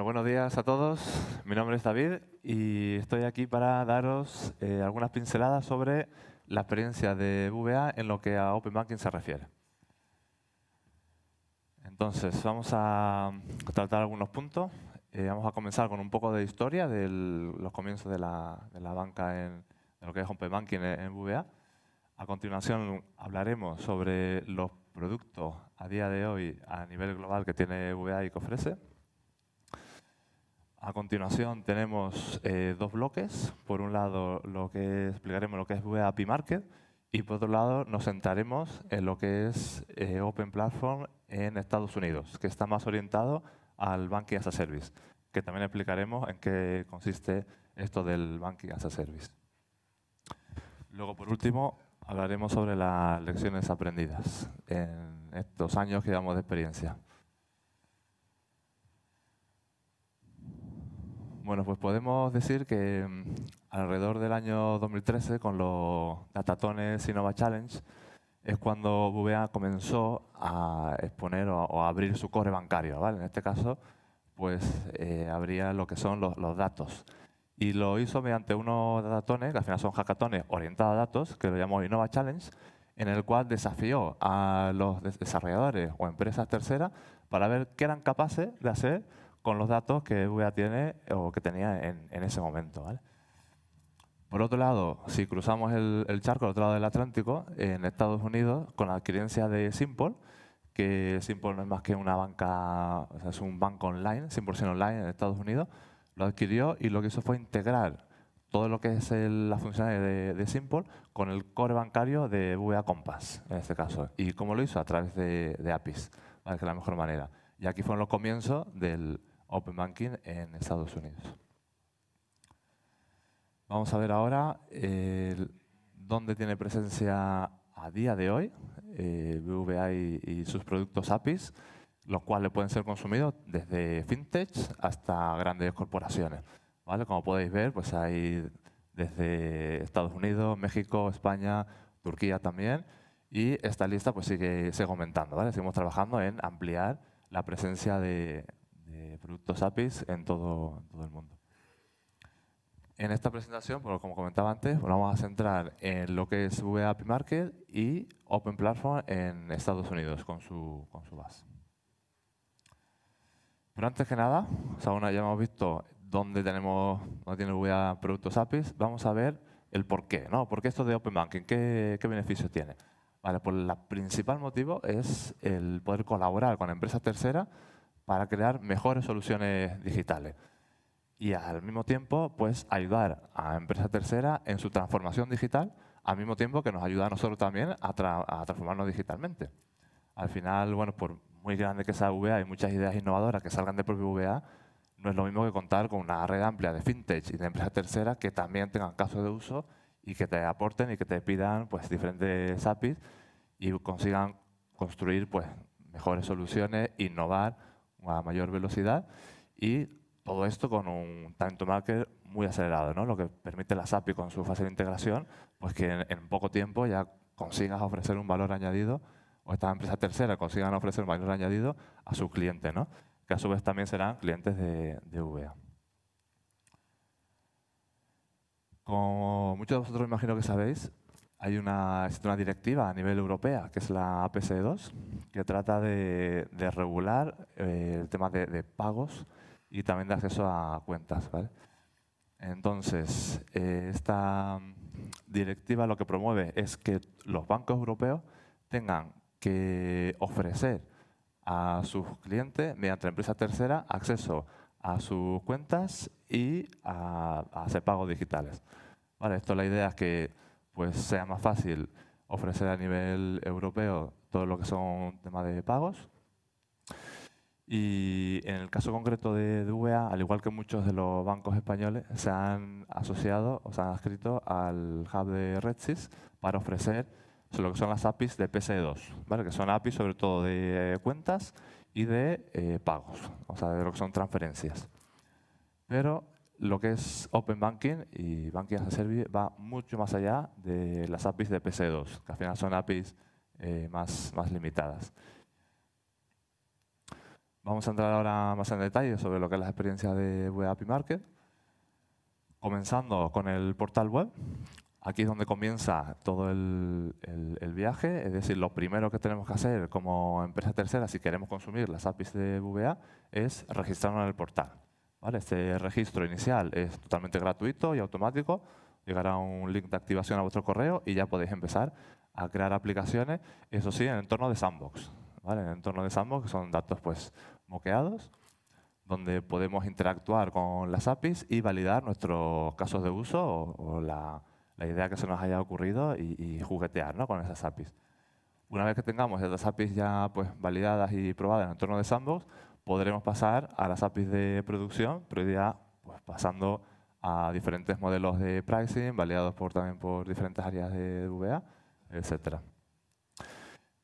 buenos días a todos. Mi nombre es David y estoy aquí para daros eh, algunas pinceladas sobre la experiencia de VBA en lo que a Open Banking se refiere. Entonces, vamos a tratar algunos puntos. Eh, vamos a comenzar con un poco de historia de los comienzos de la, banca en de lo que es Open Banking en, en A continuación hablaremos sobre los productos a día de hoy a nivel global que tiene VBA y que ofrece. A continuación tenemos eh, dos bloques. Por un lado, lo que explicaremos lo que es VAP Market y por otro lado nos centraremos en lo que es eh, Open Platform en Estados Unidos, que está más orientado al Banking as a Service, que también explicaremos en qué consiste esto del Banking as a Service. Luego, por último, hablaremos sobre las lecciones aprendidas en estos años que llevamos de experiencia. Bueno, pues podemos decir que mm, alrededor del año 2013, con los Datatones Innova Challenge, es cuando VBA comenzó a exponer o, a abrir su core bancario. ¿vale? En este caso, pues eh, abría lo que son los, los, datos. Y lo hizo mediante unos datatones, que al final son hackatones orientados a datos, que lo llamó Innova Challenge, en el cual desafió a los desarrolladores o empresas terceras para ver qué eran capaces de hacer con los datos que VA tiene o que tenía en, ese momento. Por otro lado, si cruzamos el, charco al otro lado del Atlántico, en Estados Unidos, con la adquirencia de Simple, que Simple no es más que una banca, es un banco online, 100% online en Estados Unidos, lo adquirió y lo que hizo fue integrar todo lo que es la funcionalidad de, Simple con el core bancario de VA Compass, en este caso. ¿Y cómo lo hizo? A través de, APIs, que es la mejor manera. Y aquí fueron los comienzos del, Open Banking en Estados Unidos. Vamos a ver ahora eh, dónde tiene presencia a día de hoy eh, BVA y, sus productos APIs, los cuales pueden ser consumidos desde FinTech hasta grandes corporaciones. ¿Vale? Como podéis ver, pues hay desde Estados Unidos, México, España, Turquía también, y esta lista pues sigue, aumentando. ¿vale? Seguimos trabajando en ampliar la presencia de, productos APIs en todo, todo el mundo. En esta presentación, como comentaba antes, vamos a centrar en lo que es API Market y Open Platform en Estados Unidos con su, con su base. Pero antes que nada, o sea, ya hemos visto dónde, tenemos, tiene VA productos APIs, vamos a ver el por qué. ¿no? ¿Por qué esto de Open Banking? ¿Qué, qué beneficios tiene? Vale, pues el principal motivo es el poder colaborar con empresas terceras para crear mejores soluciones digitales y al mismo tiempo pues ayudar a empresas terceras en su transformación digital al mismo tiempo que nos ayuda a nosotros también a, transformarnos digitalmente. Al final, bueno, por muy grande que sea VA y muchas ideas innovadoras que salgan de propio VA, no es lo mismo que contar con una red amplia de fintech y de empresas terceras que también tengan casos de uso y que te aporten y que te pidan pues, diferentes APIs y consigan construir pues, mejores soluciones, innovar, a mayor velocidad y todo esto con un time to market muy acelerado, ¿no? lo que permite la SAPI con su fácil integración, pues que en, poco tiempo ya consigas ofrecer un valor añadido o estas empresas terceras consigan ofrecer un valor añadido a su cliente, ¿no? que a su vez también serán clientes de, de VA. Como muchos de vosotros imagino que sabéis, hay una, una directiva a nivel europea, que es la apc 2 que trata de, regular eh, el tema de, pagos y también de acceso a cuentas. Entonces, eh, esta directiva lo que promueve es que los bancos europeos tengan que ofrecer a sus clientes, mediante empresa tercera, acceso a sus cuentas y a, hacer pagos digitales. Vale, esto la idea es que pues sea más fácil ofrecer a nivel europeo todo lo que son temas de pagos. Y en el caso concreto de VA, al igual que muchos de los bancos españoles, se han asociado o se han adscrito al hub de RedSys para ofrecer lo que son las APIs de PS2, que son APIs sobre todo de eh, cuentas y de eh, pagos, o sea, de lo que son transferencias. Pero lo que es Open Banking y Banking as a Service va mucho más allá de las APIs de PC2, que al final son APIs eh, más, limitadas. Vamos a entrar ahora más en detalle sobre lo que es la experiencia de Web API Market, comenzando con el portal web. Aquí es donde comienza todo el, el, viaje, es decir, lo primero que tenemos que hacer como empresa tercera si queremos consumir las APIs de VBA, es registrarnos en el portal. Este registro inicial es totalmente gratuito y automático. Llegará un link de activación a vuestro correo y ya podéis empezar a crear aplicaciones, eso sí, en el entorno de Sandbox. En el entorno de Sandbox son datos pues, moqueados, donde podemos interactuar con las APIs y validar nuestros casos de uso o, la, idea que se nos haya ocurrido y, juguetear ¿no? con esas APIs. Una vez que tengamos esas APIs ya pues, validadas y probadas en el entorno de Sandbox, podremos pasar a las APIs de producción, pero ya pues, pasando a diferentes modelos de pricing, validados por, también por diferentes áreas de VA, etc.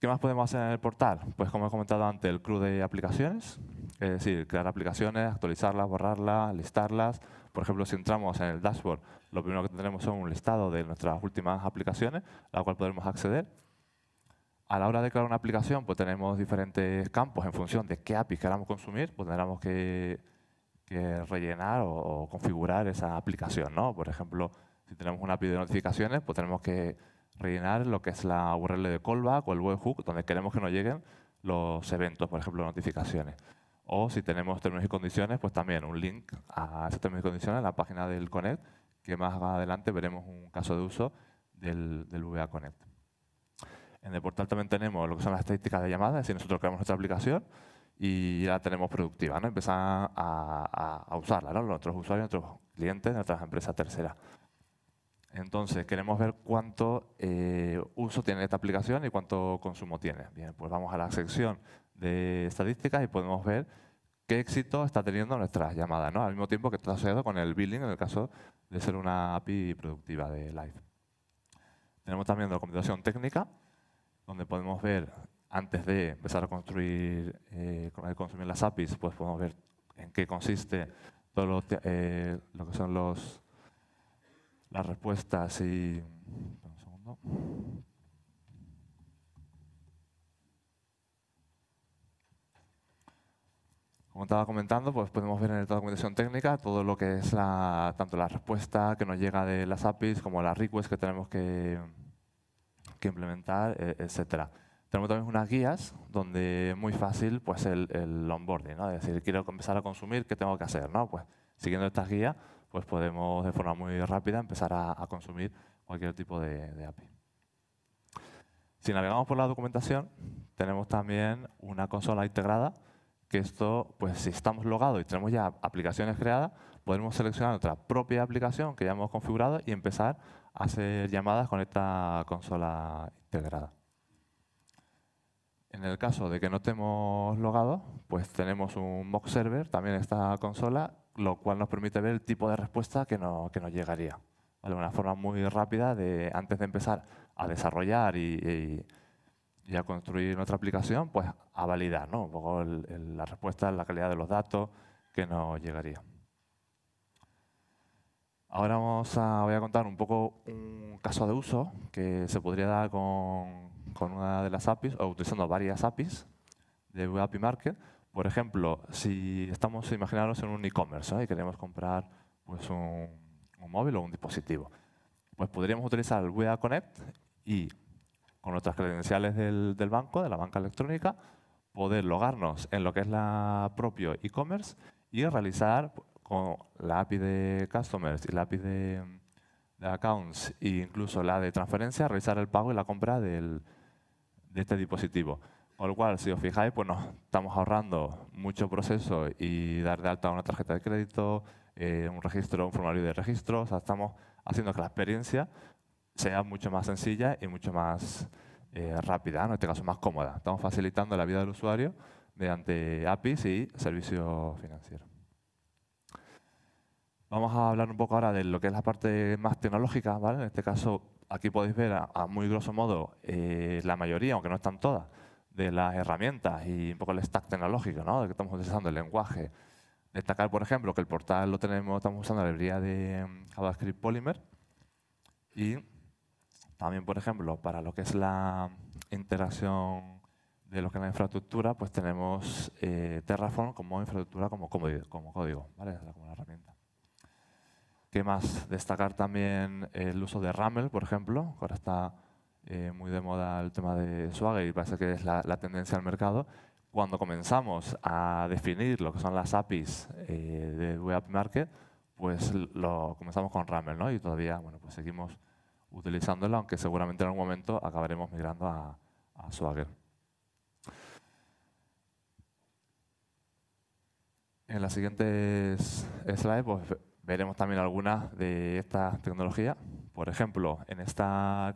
¿Qué más podemos hacer en el portal? Pues como he comentado antes, el club de aplicaciones, es decir, crear aplicaciones, actualizarlas, borrarlas, listarlas. Por ejemplo, si entramos en el dashboard, lo primero que tendremos es un listado de nuestras últimas aplicaciones, a la cual podremos acceder a la hora de crear una aplicación, pues tenemos diferentes campos en función de qué API queramos consumir, pues tendremos que, rellenar o, configurar esa aplicación, Por ejemplo, si tenemos una API de notificaciones, pues tenemos que rellenar lo que es la URL de callback o el webhook, donde queremos que nos lleguen los eventos, por ejemplo, notificaciones. O si tenemos términos y condiciones, pues también un link a esos términos y condiciones en la página del Connect, que más adelante veremos un caso de uso del, del VA Connect. En el portal también tenemos lo que son las estadísticas de llamadas, es decir, nosotros creamos nuestra aplicación y la tenemos productiva, ¿no? Empezar a, usarla, ¿no? Nuestros usuarios, nuestros clientes, nuestras empresas terceras. Entonces, queremos ver cuánto eh, uso tiene esta aplicación y cuánto consumo tiene. Bien, pues vamos a la sección de estadísticas y podemos ver qué éxito está teniendo nuestras llamadas, ¿no? al mismo tiempo que está asociado con el billing en el caso de ser una API productiva de Live. Tenemos también la documentación técnica, donde podemos ver, antes de empezar a construir, eh, consumir las APIs, pues podemos ver en qué consiste todo lo, que eh, son los, las respuestas y... Como estaba comentando, pues podemos ver en la documentación técnica todo lo que es la, tanto la respuesta que nos llega de las APIs como las requests que tenemos que, que implementar, eh, etcétera. Tenemos también unas guías donde es muy fácil pues, el, onboarding, ¿no? es decir, quiero empezar a consumir, ¿qué tengo que hacer? ¿no? Pues, siguiendo estas guías, pues podemos de forma muy rápida empezar a, consumir cualquier tipo de, API. Si navegamos por la documentación, tenemos también una consola integrada que esto, pues si estamos logados y tenemos ya aplicaciones creadas, podemos seleccionar nuestra propia aplicación que ya hemos configurado y empezar a hacer llamadas con esta consola integrada. En el caso de que no estemos logados, pues tenemos un mock server, también esta consola, lo cual nos permite ver el tipo de respuesta que, no, que nos llegaría. de Una forma muy rápida de, antes de empezar a desarrollar y y a construir nuestra aplicación, pues a validar ¿no? un poco la respuesta, la calidad de los datos que nos llegaría. Ahora vamos a, voy a contar un poco un caso de uso que se podría dar con, una de las APIs o utilizando varias APIs de API Market. Por ejemplo, si estamos imaginaros en un e-commerce y queremos comprar pues, un, móvil o un dispositivo, pues podríamos utilizar el Connect y con nuestras credenciales del, banco, de la banca electrónica, poder logarnos en lo que es la propio e-commerce y realizar con la API de Customers y la API de, Accounts e incluso la de transferencia, realizar el pago y la compra del, de este dispositivo. Con lo cual, si os fijáis, pues nos estamos ahorrando mucho proceso y dar de alta una tarjeta de crédito, eh, un registro, un formulario de registro. estamos haciendo que la experiencia sea mucho más sencilla y mucho más eh, rápida, en este caso más cómoda. Estamos facilitando la vida del usuario mediante APIs y servicios financieros. Vamos a hablar un poco ahora de lo que es la parte más tecnológica, En este caso, aquí podéis ver a, muy grosso modo eh, la mayoría, aunque no están todas, de las herramientas y un poco el stack tecnológico, ¿no? De que estamos utilizando el lenguaje. Destacar, por ejemplo, que el portal lo tenemos, estamos usando la librería de mm, JavaScript Polymer y también, por ejemplo, para lo que es la interacción de lo que es la infraestructura, pues tenemos eh, Terraform como infraestructura, como, código, como ¿vale? una herramienta. ¿Qué más? Destacar también el uso de Raml por ejemplo. Ahora está eh, muy de moda el tema de Swagger y parece que es la, tendencia al mercado. Cuando comenzamos a definir lo que son las APIs eh, de Web Market, pues lo comenzamos con Raml ¿no? Y todavía, bueno, pues seguimos utilizándola, aunque seguramente en algún momento acabaremos migrando a, Swagger. En las siguientes slides pues, veremos también algunas de estas tecnologías. Por ejemplo, en esta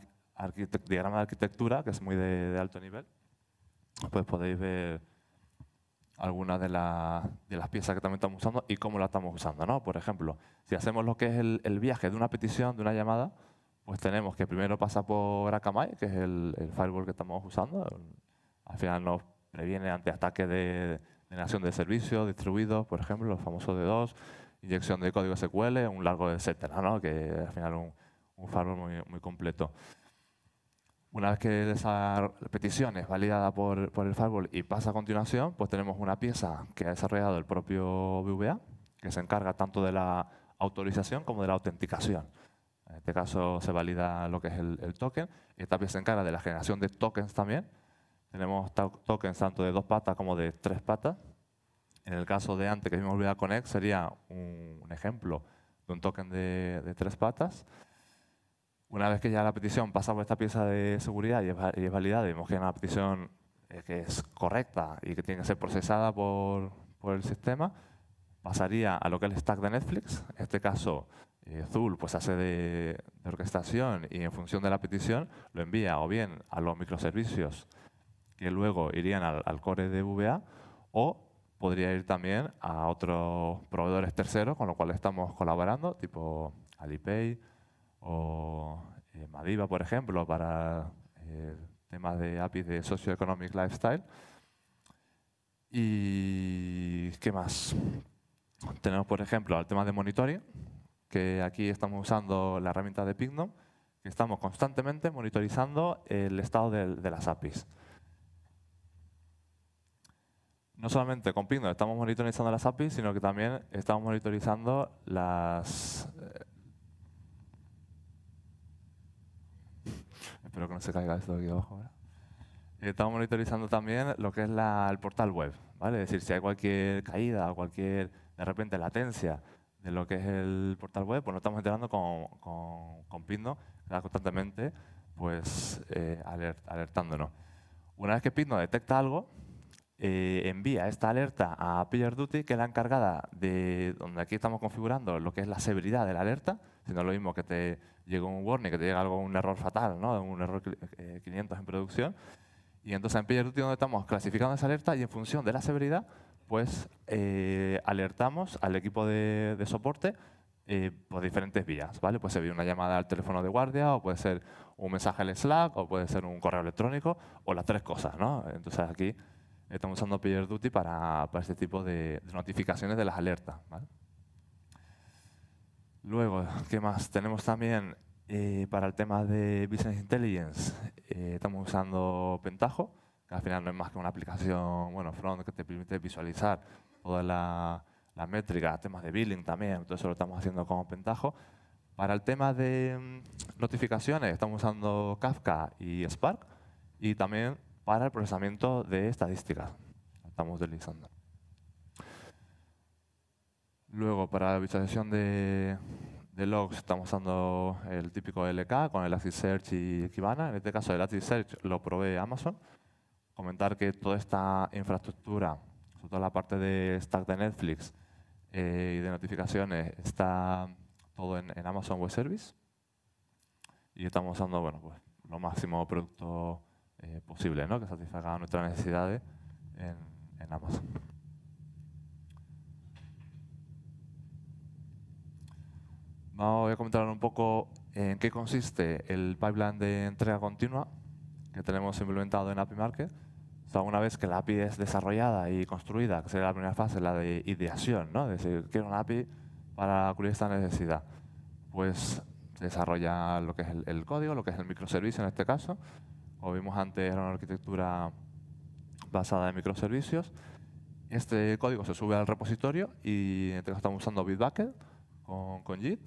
diagrama de arquitectura, que es muy de, alto nivel, pues podéis ver algunas de, las piezas que también estamos usando y cómo las estamos usando. ¿no? Por ejemplo, si hacemos lo que es el viaje de una petición, de una llamada, pues tenemos que primero pasa por Akamai, que es el, firewall que estamos usando. Al final nos previene ante ataques de generación de servicios distribuidos, por ejemplo, los famosos D2, inyección de código SQL, un largo etcétera, ¿no? que al final un, un firewall muy, completo. Una vez que esa petición es validada por, por, el firewall y pasa a continuación, pues tenemos una pieza que ha desarrollado el propio VBA, que se encarga tanto de la autorización como de la autenticación. En este caso se valida lo que es el, token. Esta pieza se encarga de la generación de tokens también. Tenemos tokens tanto de dos patas como de tres patas. En el caso de antes que vimos con Connect sería un, ejemplo de un token de, tres patas. Una vez que ya la petición pasa por esta pieza de seguridad y es, y validada, vemos que es una petición eh, que es correcta y que tiene que ser procesada por, por el sistema, pasaría a lo que es el stack de Netflix. En este caso, eh, Zul pues hace de, orquestación y en función de la petición lo envía o bien a los microservicios que luego irían al, core de VBA o podría ir también a otros proveedores terceros con los cuales estamos colaborando, tipo Alipay o eh, Madiva, por ejemplo, para el eh, tema de APIs de socioeconomic lifestyle. ¿Y qué más? Tenemos, por ejemplo, el tema de monitoring, que aquí estamos usando la herramienta de Pingdom que estamos constantemente monitorizando el estado de, las APIs. No solamente con Pingdom estamos monitorizando las APIs, sino que también estamos monitorizando las... Eh, espero que no se caiga esto de aquí abajo. Eh, estamos monitorizando también lo que es el portal web. ¿vale? Es decir, si hay cualquier caída o cualquier, de repente, latencia de lo que es el portal web, pues nos estamos enterando con, con, que constantemente pues, eh, alertándonos. Una vez que Pindo detecta algo, eh, envía esta alerta a Duty, que es la encargada de donde aquí estamos configurando lo que es la severidad de la alerta, es lo mismo que te llega un warning, que te llega algo, un error fatal, ¿no? un error 500 eh, en producción. Y entonces en Duty donde estamos clasificando esa alerta y en función de la severidad pues alertamos al equipo de, soporte eh, por diferentes vías, ¿vale? Puede ser una llamada al teléfono de guardia, o puede ser un mensaje en Slack, o puede ser un correo electrónico, o las tres cosas, ¿no? Entonces aquí estamos usando PagerDuty para, para este tipo de, notificaciones de las alertas, Luego, ¿qué más? Tenemos también eh, para el tema de Business Intelligence, estamos usando Pentaho al final no es más que una aplicación, bueno, front que te permite visualizar toda la, la métrica, temas de billing también, todo eso lo estamos haciendo con Pentajo. Para el tema de mm, notificaciones estamos usando Kafka y Spark y también para el procesamiento de estadísticas estamos utilizando. Luego, para la visualización de, logs estamos usando el típico LK con el Elasticsearch y Kibana. En este caso, el Elasticsearch lo provee Amazon comentar que toda esta infraestructura, sobre todo la parte de stack de Netflix eh, y de notificaciones, está todo en, Amazon Web Service. Y estamos usando bueno, pues, lo máximo producto eh, posible que satisfaga nuestras necesidades en, Amazon. voy a comentar un poco en qué consiste el pipeline de entrega continua que tenemos implementado en API Market una vez que la API es desarrollada y construida, que sería la primera fase, la de ideación, ¿no? Es decir, quiero una API para cubrir esta necesidad. Pues desarrolla lo que es el, código, lo que es el microservicio en este caso. Como vimos antes, era una arquitectura basada en microservicios. Este código se sube al repositorio y este estamos usando Bitbucket con, con Git.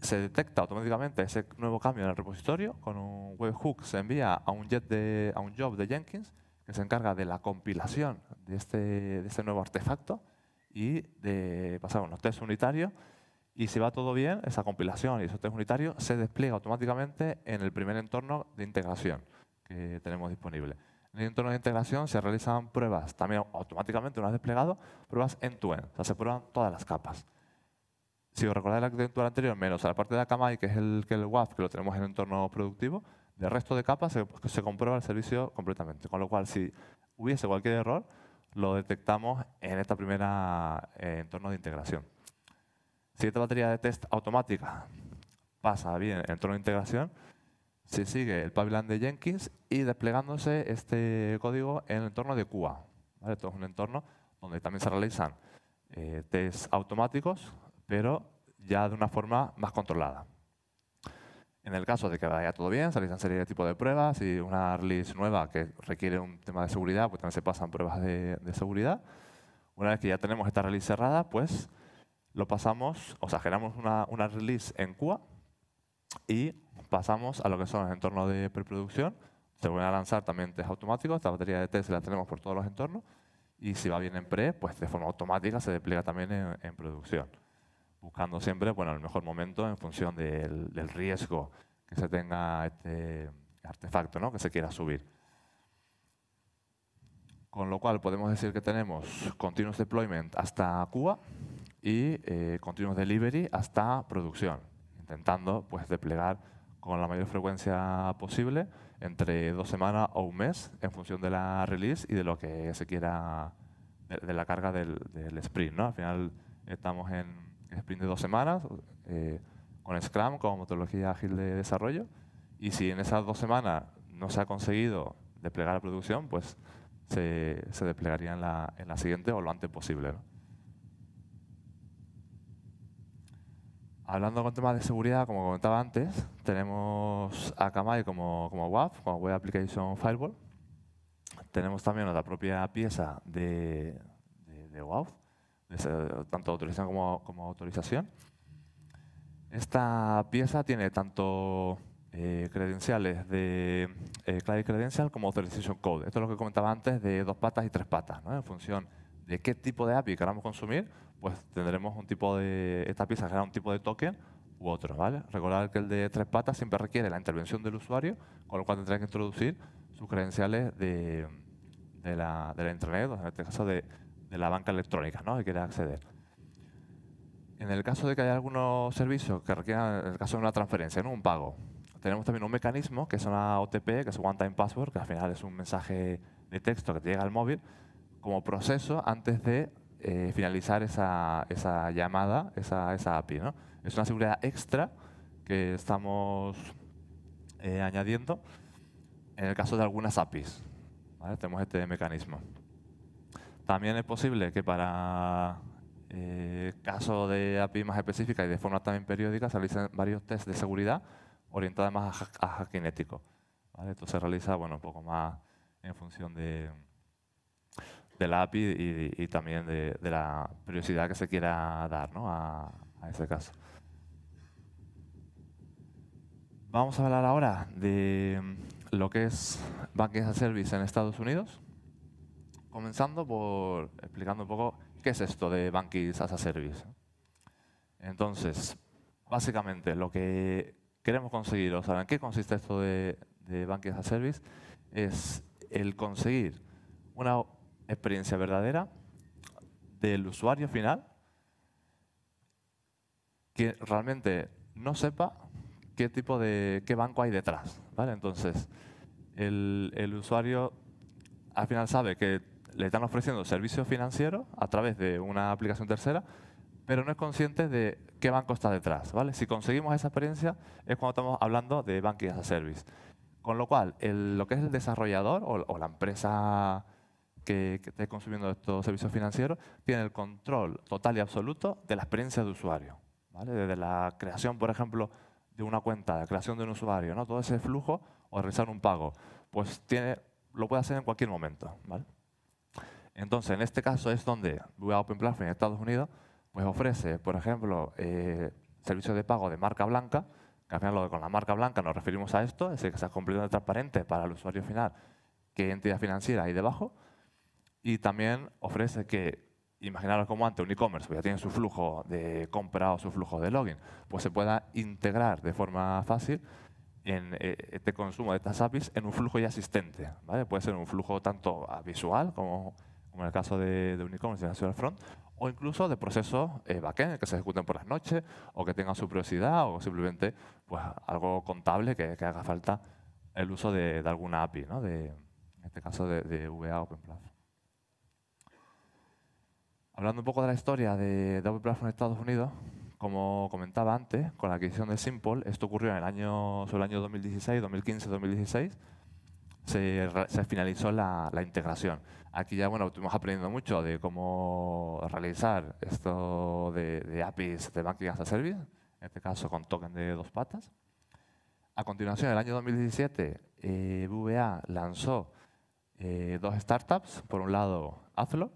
Se detecta automáticamente ese nuevo cambio en el repositorio. Con un webhook se envía a un, jet de, a un job de Jenkins que se encarga de la compilación de este, de ese nuevo artefacto y de pasar pues, unos test unitarios. Y si va todo bien, esa compilación y esos test unitarios se despliega automáticamente en el primer entorno de integración que tenemos disponible. En el entorno de integración se realizan pruebas, también automáticamente una vez desplegado, pruebas end-to-end, o sea, se prueban todas las capas. Si os recordáis la arquitectura anterior, menos a la parte de y que es el, que el WAF, que lo tenemos en el entorno productivo, del resto de capas se, se comprueba el servicio completamente. Con lo cual, si hubiese cualquier error, lo detectamos en este primer eh, entorno de integración. Si esta batería de test automática pasa bien en entorno de integración, se sigue el pipeline de Jenkins y desplegándose este código en el entorno de QA. ¿Vale? Esto es un entorno donde también se realizan eh, test automáticos, pero ya de una forma más controlada. En el caso de que vaya todo bien, salís realizan serie de tipo de pruebas y una release nueva que requiere un tema de seguridad, pues también se pasan pruebas de, seguridad. Una vez que ya tenemos esta release cerrada, pues lo pasamos, o sea, generamos una, release en QA y pasamos a lo que son los entornos de preproducción. Se van a lanzar también test automáticos, esta batería de test la tenemos por todos los entornos y si va bien en pre, pues de forma automática se despliega también en producción buscando siempre bueno, el mejor momento en función del, riesgo que se tenga este artefacto ¿no? que se quiera subir. Con lo cual podemos decir que tenemos continuous deployment hasta Cuba y eh, continuous delivery hasta producción, intentando pues, desplegar con la mayor frecuencia posible entre dos semanas o un mes en función de la release y de lo que se quiera, de, la carga del, del sprint. ¿no? Al final estamos en sprint de dos semanas, eh, con Scrum como metodología ágil de desarrollo. Y si en esas dos semanas no se ha conseguido desplegar la producción, pues se, desplegaría en la, siguiente o lo antes posible. Hablando con temas de seguridad, como comentaba antes, tenemos Akamai como, como WAF, como Web Application Firewall. Tenemos también nuestra propia pieza de, de, de WAF, eh, tanto autorización como, autorización. Esta pieza tiene tanto eh, credenciales de eh, credencial Credential como Authorization Code. Esto es lo que comentaba antes de dos patas y tres patas. En función de qué tipo de API queramos consumir, pues tendremos un tipo de, esta pieza será un tipo de token u otro. ¿vale? Recordar que el de tres patas siempre requiere la intervención del usuario, con lo cual tendrá que introducir sus credenciales de, la, de la en este caso de de la banca electrónica ¿no? que quiere acceder. En el caso de que haya algunos servicios que requieran, en el caso de una transferencia, ¿no? un pago, tenemos también un mecanismo que es una OTP, que es One Time Password, que al final es un mensaje de texto que te llega al móvil, como proceso antes de eh, finalizar esa, llamada, esa, API. ¿no? Es una seguridad extra que estamos eh, añadiendo en el caso de algunas APIs. Tenemos este mecanismo. También es posible que para eh, casos de API más específicas y de forma también periódica se realicen varios tests de seguridad orientados más a, a, Esto se realiza bueno, un poco más en función de, la API y, también de, la prioridad que se quiera dar a, a ese caso. Vamos a hablar ahora de lo que es Banking as Service en Estados Unidos comenzando por explicando un poco qué es esto de Bankis as a Service. Entonces, básicamente lo que queremos conseguir, o sea, en qué consiste esto de, de as a Service, es el conseguir una experiencia verdadera del usuario final que realmente no sepa qué tipo de qué banco hay detrás. Entonces, el usuario al final sabe que le están ofreciendo servicios financieros a través de una aplicación tercera, pero no es consciente de qué banco está detrás. ¿vale? Si conseguimos esa experiencia es cuando estamos hablando de Banking as a Service. Con lo cual, lo que es el desarrollador o, la empresa que, que, esté consumiendo estos servicios financieros tiene el control total y absoluto de la experiencia de usuario. ¿vale? Desde la creación, por ejemplo, de una cuenta, la creación de un usuario, ¿no? todo ese flujo o realizar un pago, pues tiene, lo puede hacer en cualquier momento. ¿vale? Entonces, en este caso es donde Open Platform en Estados Unidos pues ofrece, por ejemplo, eh, servicios de pago de marca blanca, que al final con la marca blanca nos referimos a esto, es decir, que sea completamente transparente para el usuario final qué entidad financiera hay debajo, y también ofrece que, imaginaros como antes un e-commerce, pues, ya tiene su flujo de compra o su flujo de login, pues se pueda integrar de forma fácil en eh, este consumo de estas APIs en un flujo ya existente. Puede ser un flujo tanto visual como como en el caso de, de y Front, o incluso de procesos eh, backend que se ejecuten por las noches o que tengan su prioridad o simplemente pues, algo contable que, haga falta el uso de, alguna API, ¿no? de, en este caso de, VA Open Hablando un poco de la historia de, de Open en Estados Unidos, como comentaba antes, con la adquisición de Simple, esto ocurrió en el año, sobre el año 2016, 2015, 2016, se, finalizó la, integración. Aquí ya bueno, estuvimos aprendiendo mucho de cómo realizar esto de, APIs de Banking as a Service, en este caso con token de dos patas. A continuación, el año 2017, eh, lanzó eh, dos startups. Por un lado, Azlo,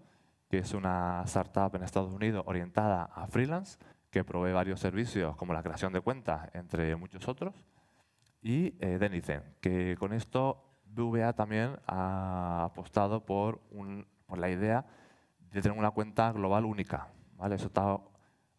que es una startup en Estados Unidos orientada a freelance, que provee varios servicios como la creación de cuentas, entre muchos otros. Y eh, Denizen, que con esto BVA también ha apostado por, la idea de tener una cuenta global única. ¿vale? Eso está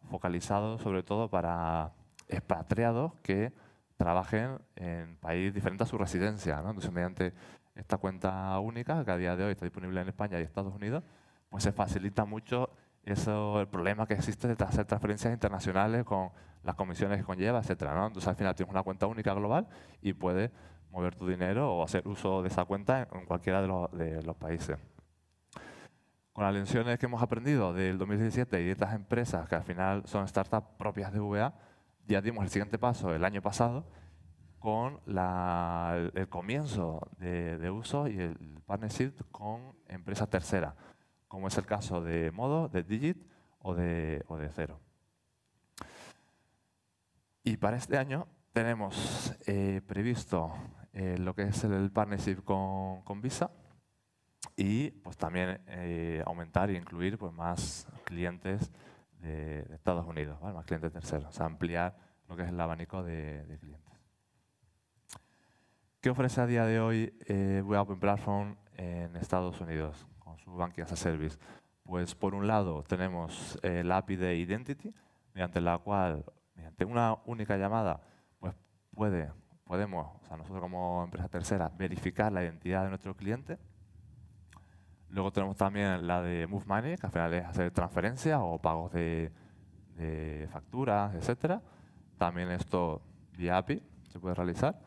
focalizado sobre todo para expatriados que trabajen en países diferentes a su residencia. Entonces, mediante esta cuenta única, que a día de hoy está disponible en España y Estados Unidos, pues se facilita mucho eso, el problema que existe de hacer transferencias internacionales con las comisiones que conlleva, etc. Entonces, al final tienes una cuenta única global y puedes mover tu dinero o hacer uso de esa cuenta en cualquiera de los, países. Con las lecciones que hemos aprendido del 2017 y de estas empresas que al final son startups propias de VA, ya dimos el siguiente paso el año pasado con el comienzo de, uso y el partnership con empresas terceras, como es el caso de Modo, de Digit o de, Cero. Y para este año tenemos eh, previsto eh, lo que es el partnership con, con Visa y pues también eh, aumentar e incluir pues, más clientes de, Estados Unidos, más clientes terceros, ampliar lo que es el abanico de, clientes. ¿Qué ofrece a día de hoy eh, Web Open Platform en Estados Unidos con su Banking as a Service? Pues por un lado tenemos el eh, API de Identity, mediante la cual, mediante una única llamada, pues puede podemos, o sea, nosotros como empresa tercera, verificar la identidad de nuestro cliente. Luego tenemos también la de Move Money, que al final es hacer transferencias o pagos de, facturas, etcétera. También esto vía API se puede realizar.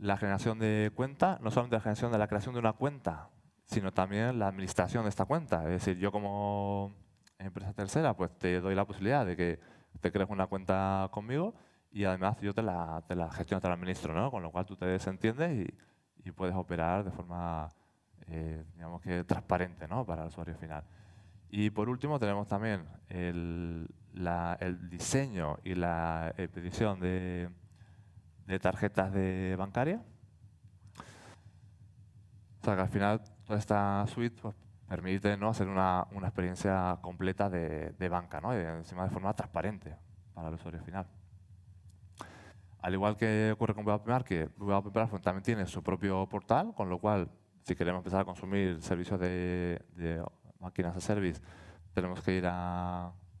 La generación de cuenta, no solamente la generación de la creación de una cuenta, sino también la administración de esta cuenta. Es decir, yo como empresa tercera, pues te doy la posibilidad de que te crees una cuenta conmigo y además yo te la, gestión gestiono, te la administro, ¿no? Con lo cual tú te desentiendes y, y puedes operar de forma, eh, digamos que transparente, ¿no? Para el usuario final. Y por último tenemos también el, el diseño y la expedición de, de tarjetas de bancaria. O sea que al final toda esta suite pues, permite ¿no? hacer una, una, experiencia completa de, de banca, ¿no? y encima de forma transparente para el usuario final. Al igual que ocurre con WPMR, que también tiene su propio portal, con lo cual, si queremos empezar a consumir servicios de, máquinas de service, tenemos que ir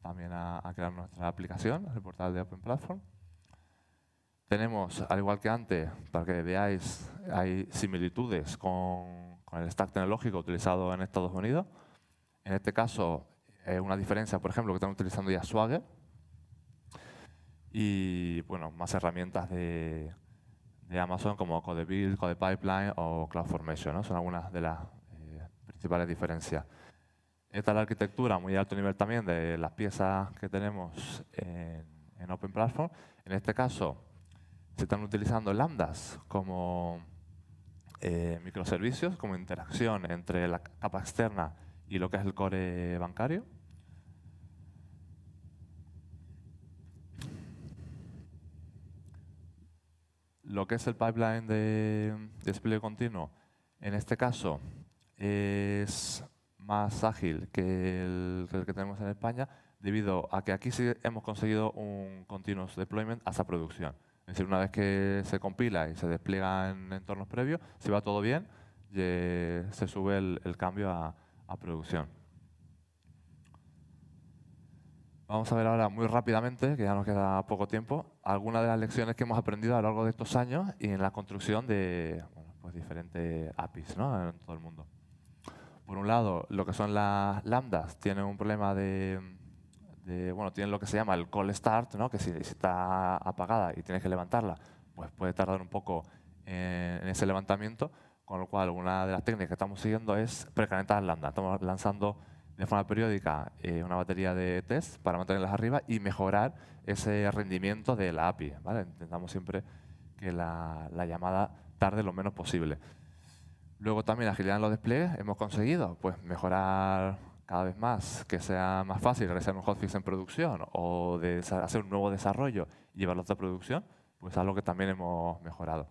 también a, crear nuestra aplicación, el portal de Open Platform. Tenemos, al igual que antes, para que veáis, hay similitudes con, el stack tecnológico utilizado en Estados Unidos. En este caso, una diferencia, por ejemplo, que están utilizando ya Swagger, y bueno, más herramientas de, de Amazon como CodeBuild, CodePipeline o CloudFormation. ¿no? Son algunas de las eh, principales diferencias. Esta es la arquitectura, muy alto nivel también, de las piezas que tenemos en, en Open Platform. En este caso, se están utilizando lambdas como eh, microservicios, como interacción entre la capa externa y lo que es el core bancario. lo que es el pipeline de despliegue continuo, en este caso es más ágil que el, que tenemos en España debido a que aquí sí hemos conseguido un continuous deployment hasta producción. Es decir, una vez que se compila y se despliega en entornos previos, si va todo bien, se sube el, cambio a producción. Vamos a ver ahora muy rápidamente, que ya nos queda poco tiempo, algunas de las lecciones que hemos aprendido a lo largo de estos años y en la construcción de pues diferentes APIs ¿no? en todo el mundo. Por un lado, lo que son las lambdas tienen un problema de, bueno, tienen lo que se llama el call start, ¿no? que si, está apagada y tienes que levantarla, pues puede tardar un poco en, ese levantamiento, con lo cual una de las técnicas que estamos siguiendo es precalentar lambda. Estamos lanzando de forma periódica eh, una batería de test para mantenerlas arriba y mejorar ese rendimiento de la API. Intentamos siempre que la, llamada tarde lo menos posible. Luego también agilidad en los despliegues. Hemos conseguido pues, mejorar cada vez más, que sea más fácil realizar un hotfix en producción o de hacer un nuevo desarrollo y llevarlo a producción, pues algo que también hemos mejorado.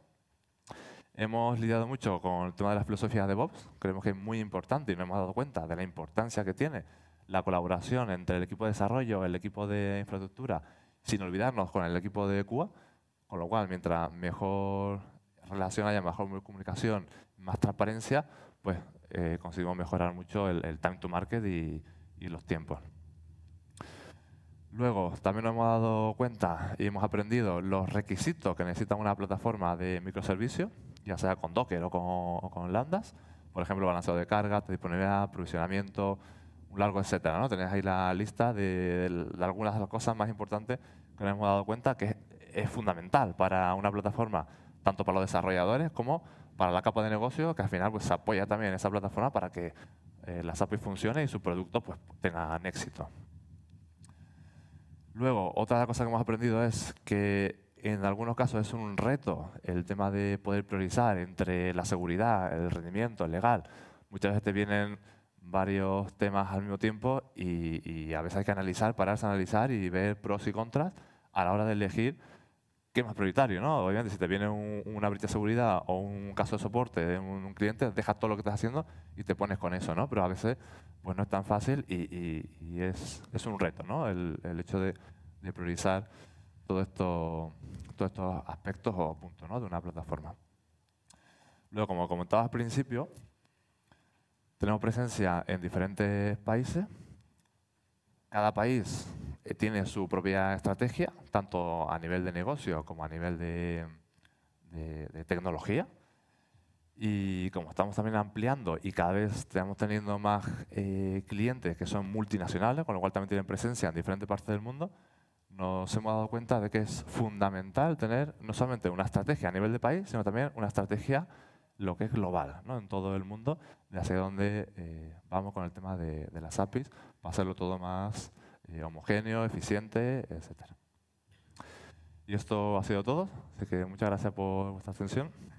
Hemos lidiado mucho con el tema de las filosofías de DevOps. Creemos que es muy importante y nos hemos dado cuenta de la importancia que tiene la colaboración entre el equipo de desarrollo, el equipo de infraestructura, sin olvidarnos con el equipo de Cuba. Con lo cual, mientras mejor relación haya, mejor comunicación, más transparencia, pues eh, conseguimos mejorar mucho el, time to market y, los tiempos. Luego, también nos hemos dado cuenta y hemos aprendido los requisitos que necesita una plataforma de microservicio ya sea con Docker o con, Landas. Por ejemplo, balanceo de carga, disponibilidad, provisionamiento, un largo etcétera. ¿no? Tenéis ahí la lista de, algunas de las cosas más importantes que nos hemos dado cuenta que es, fundamental para una plataforma, tanto para los desarrolladores como para la capa de negocio, que al final pues, se apoya también esa plataforma para que eh, las APIs funcionen y sus productos pues, tengan éxito. Luego, otra cosa que hemos aprendido es que en algunos casos es un reto el tema de poder priorizar entre la seguridad, el rendimiento, el legal. Muchas veces te vienen varios temas al mismo tiempo y, a veces hay que analizar, pararse a analizar y ver pros y contras a la hora de elegir qué es más prioritario. ¿no? Obviamente, si te viene una brecha de seguridad o un caso de soporte de un, cliente, dejas todo lo que estás haciendo y te pones con eso. ¿no? Pero a veces pues no es tan fácil y, es, un reto ¿no? el, hecho de priorizar todo esto todos estos aspectos o puntos de una plataforma. Luego, como comentaba al principio, tenemos presencia en diferentes países. Cada país eh, tiene su propia estrategia, tanto a nivel de negocio como a nivel de, tecnología. Y como estamos también ampliando y cada vez estamos teniendo más eh, clientes que son multinacionales, con lo cual también tienen presencia en diferentes partes del mundo, nos hemos dado cuenta de que es fundamental tener no solamente una estrategia a nivel de país, sino también una estrategia lo que es global, ¿no? en todo el mundo, de hacia dónde eh, vamos con el tema de, las APIs, para hacerlo todo más eh, homogéneo, eficiente, etc. Y esto ha sido todo, así que muchas gracias por vuestra atención.